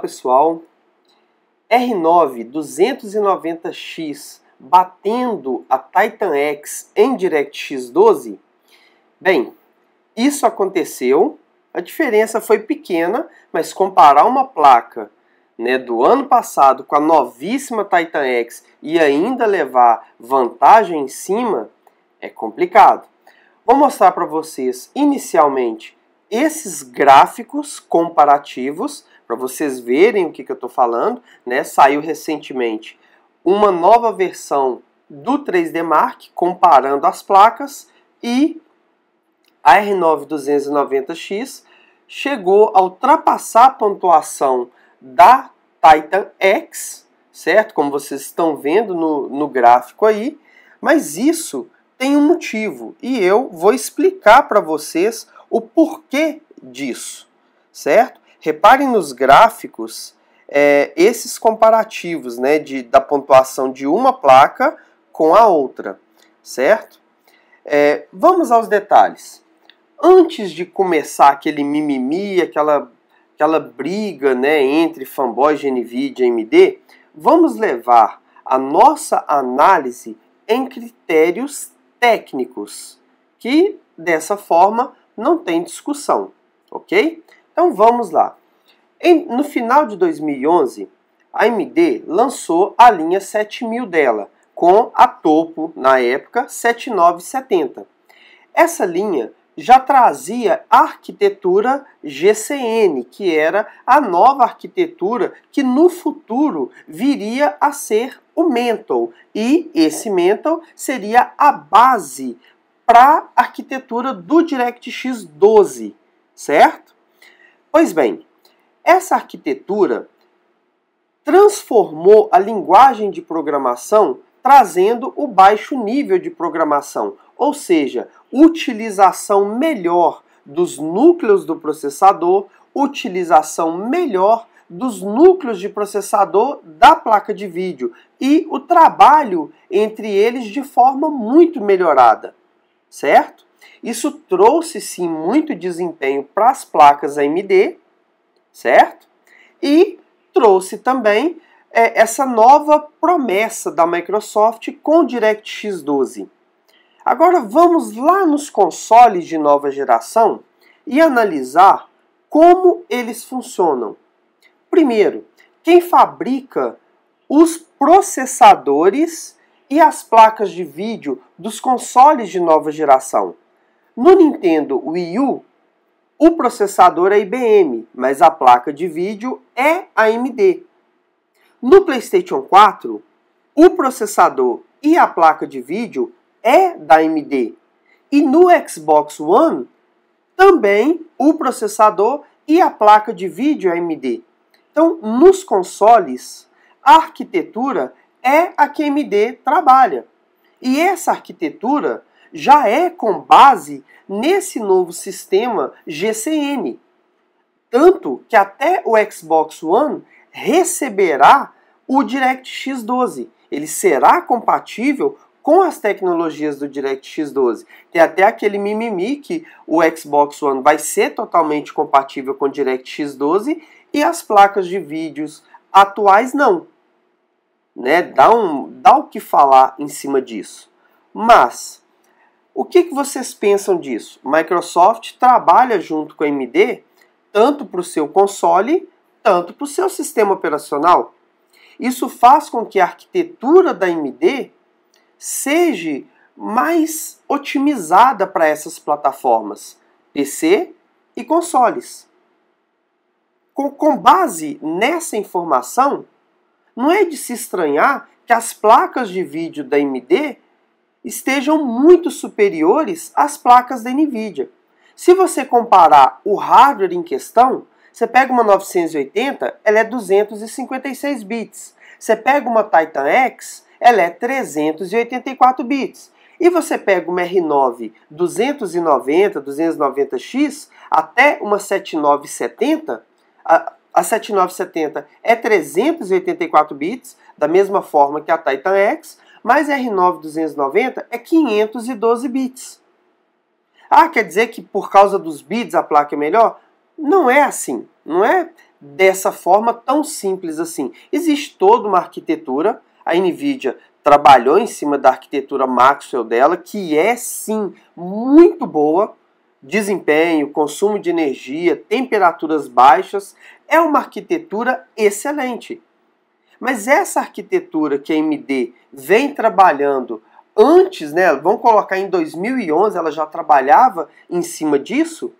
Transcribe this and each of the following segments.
pessoal, R9 290X batendo a Titan X em DirectX 12? Bem, isso aconteceu, a diferença foi pequena, mas comparar uma placa né, do ano passado com a novíssima Titan X e ainda levar vantagem em cima é complicado. Vou mostrar para vocês inicialmente esses gráficos comparativos para vocês verem o que, que eu estou falando, né? Saiu recentemente uma nova versão do 3D Mark comparando as placas e a R9 290X chegou a ultrapassar a pontuação da Titan X, certo? Como vocês estão vendo no, no gráfico aí, mas isso tem um motivo e eu vou explicar para vocês o porquê disso, certo? Reparem nos gráficos é, esses comparativos né, de, da pontuação de uma placa com a outra, certo? É, vamos aos detalhes. Antes de começar aquele mimimi, aquela, aquela briga né, entre fanboys de NVIDIA e AMD, vamos levar a nossa análise em critérios técnicos, que dessa forma não tem discussão, ok? Então vamos lá. Em, no final de 2011, a AMD lançou a linha 7000 dela, com a topo, na época, 7970. Essa linha já trazia a arquitetura GCN, que era a nova arquitetura que no futuro viria a ser o Mental. E esse Mental seria a base para a arquitetura do DirectX 12, certo? Pois bem, essa arquitetura transformou a linguagem de programação trazendo o baixo nível de programação, ou seja, utilização melhor dos núcleos do processador, utilização melhor dos núcleos de processador da placa de vídeo e o trabalho entre eles de forma muito melhorada, certo? Isso trouxe sim muito desempenho para as placas AMD, certo? E trouxe também é, essa nova promessa da Microsoft com o DirectX 12. Agora vamos lá nos consoles de nova geração e analisar como eles funcionam. Primeiro, quem fabrica os processadores e as placas de vídeo dos consoles de nova geração? No Nintendo Wii U, o processador é IBM, mas a placa de vídeo é AMD. No PlayStation 4, o processador e a placa de vídeo é da AMD. E no Xbox One, também o processador e a placa de vídeo é AMD. Então, nos consoles, a arquitetura é a que AMD trabalha. E essa arquitetura já é com base nesse novo sistema GCN. Tanto que até o Xbox One receberá o DirectX 12. Ele será compatível com as tecnologias do DirectX 12. Tem até aquele mimimi que o Xbox One vai ser totalmente compatível com o DirectX 12 e as placas de vídeos atuais não. Né? Dá, um, dá o que falar em cima disso. Mas o que, que vocês pensam disso? Microsoft trabalha junto com a AMD tanto para o seu console, tanto para o seu sistema operacional. Isso faz com que a arquitetura da AMD seja mais otimizada para essas plataformas PC e consoles. Com, com base nessa informação, não é de se estranhar que as placas de vídeo da AMD estejam muito superiores às placas da NVIDIA. Se você comparar o hardware em questão, você pega uma 980, ela é 256 bits. Você pega uma Titan X, ela é 384 bits. E você pega uma R9 290, 290X até uma 7970, a, a 7970 é 384 bits, da mesma forma que a Titan X, mas R9290 é 512 bits. Ah, quer dizer que por causa dos bits a placa é melhor? Não é assim, não é dessa forma tão simples assim. Existe toda uma arquitetura, a NVIDIA trabalhou em cima da arquitetura Maxwell dela, que é sim muito boa, desempenho, consumo de energia, temperaturas baixas, é uma arquitetura excelente. Mas essa arquitetura que a AMD vem trabalhando antes, né, vamos colocar em 2011, ela já trabalhava em cima disso,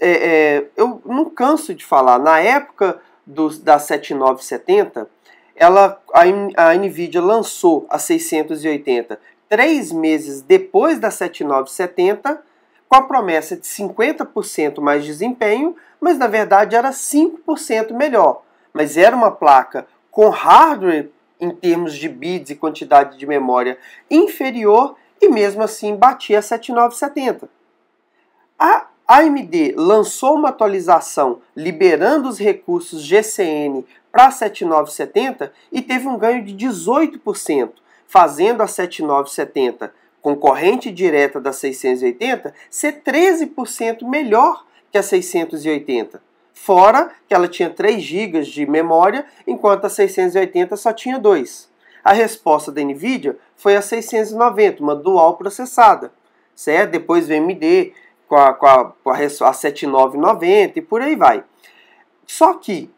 é, é, eu não canso de falar, na época dos, da 7970, ela, a, a NVIDIA lançou a 680 três meses depois da 7970, com a promessa de 50% mais desempenho, mas na verdade era 5% melhor. Mas era uma placa com hardware em termos de bits e quantidade de memória inferior e mesmo assim batia 7970. A AMD lançou uma atualização liberando os recursos GCN para 7970 e teve um ganho de 18%, fazendo a 7970, concorrente direta da 680, ser 13% melhor que a 680 fora que ela tinha 3 GB de memória, enquanto a 680 só tinha 2. A resposta da NVIDIA foi a 690, uma dual processada, certo? Depois vem MD com a, com a, a 7990 e por aí vai. Só que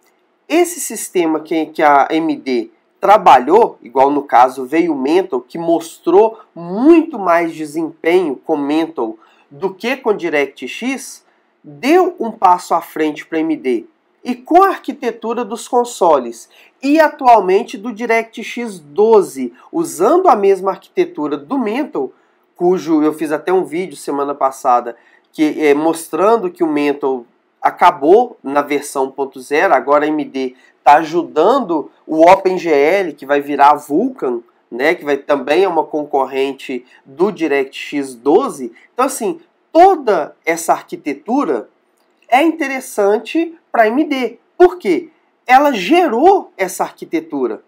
esse sistema que, que a MD trabalhou, igual no caso veio o Mental, que mostrou muito mais desempenho com Mental do que com DirectX, deu um passo à frente para a AMD e com a arquitetura dos consoles e atualmente do DirectX 12, usando a mesma arquitetura do Mental, cujo eu fiz até um vídeo semana passada que é, mostrando que o Mental acabou na versão 1.0, agora a AMD está ajudando o OpenGL, que vai virar Vulkan, né, que vai, também é uma concorrente do DirectX 12. Então, assim, toda essa arquitetura é interessante para a AMD. Por quê? Ela gerou essa arquitetura.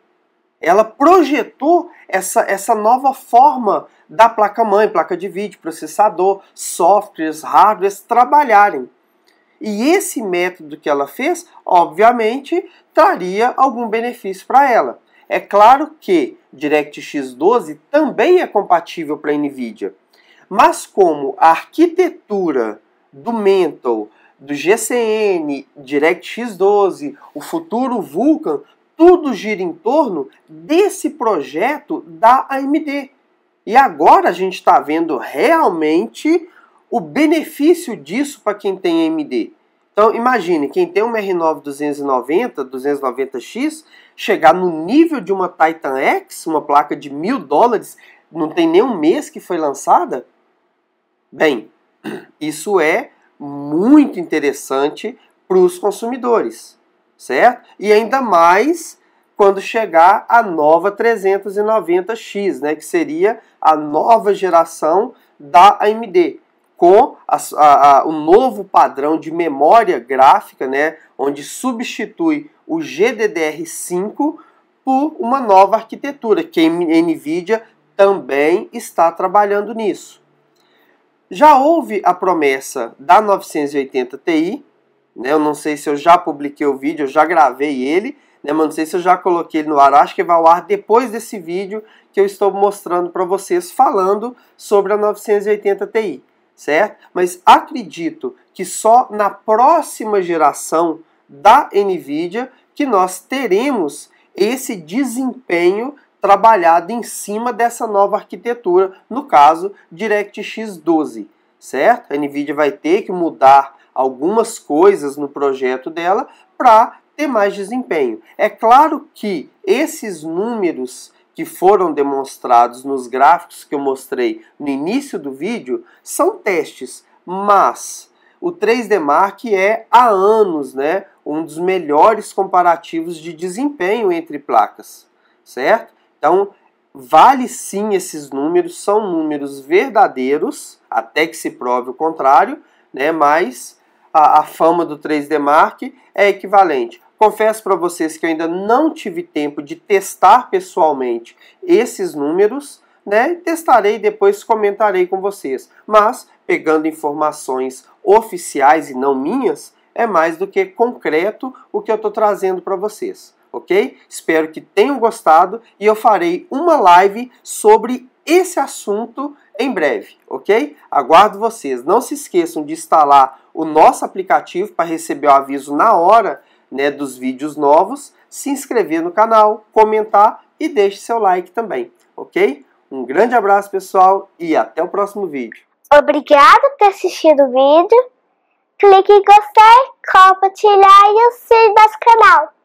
Ela projetou essa, essa nova forma da placa-mãe, placa de vídeo, processador, softwares, hardwares trabalharem. E esse método que ela fez, obviamente, traria algum benefício para ela. É claro que DirectX 12 também é compatível para a NVIDIA. Mas como a arquitetura do Mental, do GCN, DirectX 12, o futuro Vulkan, tudo gira em torno desse projeto da AMD. E agora a gente está vendo realmente o benefício disso para quem tem AMD. Então imagine, quem tem uma R9 290, 290X, chegar no nível de uma Titan X, uma placa de mil dólares, não tem nem um mês que foi lançada, Bem, isso é muito interessante para os consumidores, certo? E ainda mais quando chegar a nova 390X, né, que seria a nova geração da AMD, com a, a, a, o novo padrão de memória gráfica, né, onde substitui o GDDR5 por uma nova arquitetura, que a NVIDIA também está trabalhando nisso. Já houve a promessa da 980 Ti, né? Eu não sei se eu já publiquei o vídeo, eu já gravei ele, né? Mas não sei se eu já coloquei ele no ar. Acho que vai ao ar depois desse vídeo que eu estou mostrando para vocês falando sobre a 980 Ti, certo? Mas acredito que só na próxima geração da Nvidia que nós teremos esse desempenho trabalhado em cima dessa nova arquitetura, no caso DirectX 12, certo? A NVIDIA vai ter que mudar algumas coisas no projeto dela para ter mais desempenho. É claro que esses números que foram demonstrados nos gráficos que eu mostrei no início do vídeo são testes, mas o 3D Mark é há anos, né, um dos melhores comparativos de desempenho entre placas, certo? Então, vale sim esses números, são números verdadeiros, até que se prove o contrário, né? mas a, a fama do 3D Mark é equivalente. Confesso para vocês que eu ainda não tive tempo de testar pessoalmente esses números, né? Testarei depois comentarei com vocês. Mas pegando informações oficiais e não minhas, é mais do que concreto o que eu estou trazendo para vocês ok? Espero que tenham gostado e eu farei uma live sobre esse assunto em breve, ok? Aguardo vocês. Não se esqueçam de instalar o nosso aplicativo para receber o aviso na hora né, dos vídeos novos, se inscrever no canal, comentar e deixe seu like também, ok? Um grande abraço, pessoal, e até o próximo vídeo. Obrigado por ter assistido o vídeo. Clique em gostei, compartilhar e o sininho canal.